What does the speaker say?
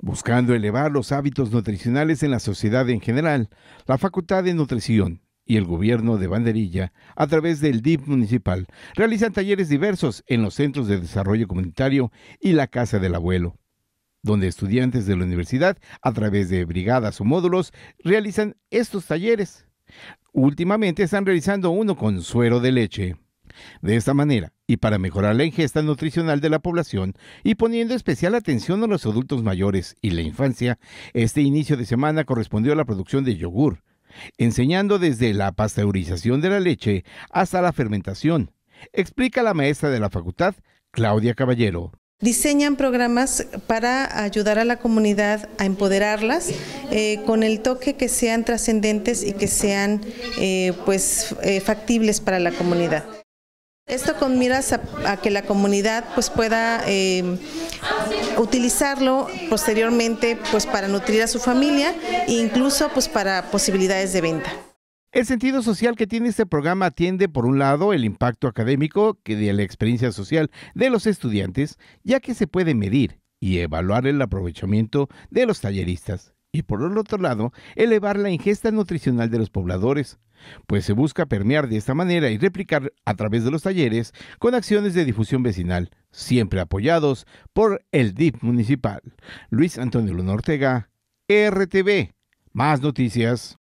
buscando elevar los hábitos nutricionales en la sociedad en general, la Facultad de Nutrición y el gobierno de Banderilla, a través del DIP municipal, realizan talleres diversos en los centros de desarrollo comunitario y la Casa del Abuelo, donde estudiantes de la universidad, a través de brigadas o módulos, realizan estos talleres. Últimamente están realizando uno con suero de leche. De esta manera, y para mejorar la ingesta nutricional de la población y poniendo especial atención a los adultos mayores y la infancia, este inicio de semana correspondió a la producción de yogur, enseñando desde la pasteurización de la leche hasta la fermentación, explica la maestra de la facultad, Claudia Caballero. Diseñan programas para ayudar a la comunidad a empoderarlas eh, con el toque que sean trascendentes y que sean eh, pues, eh, factibles para la comunidad. Esto con miras a, que la comunidad pues, pueda eh, utilizarlo posteriormente pues, para nutrir a su familia e incluso pues, para posibilidades de venta. El sentido social que tiene este programa atiende, por un lado, el impacto académico que de la experiencia social de los estudiantes, ya que se puede medir y evaluar el aprovechamiento de los talleristas y por el otro lado, elevar la ingesta nutricional de los pobladores, pues se busca permear de esta manera y replicar a través de los talleres con acciones de difusión vecinal, siempre apoyados por el DIP municipal. Luis Antonio Luna Ortega, RTV. Más noticias.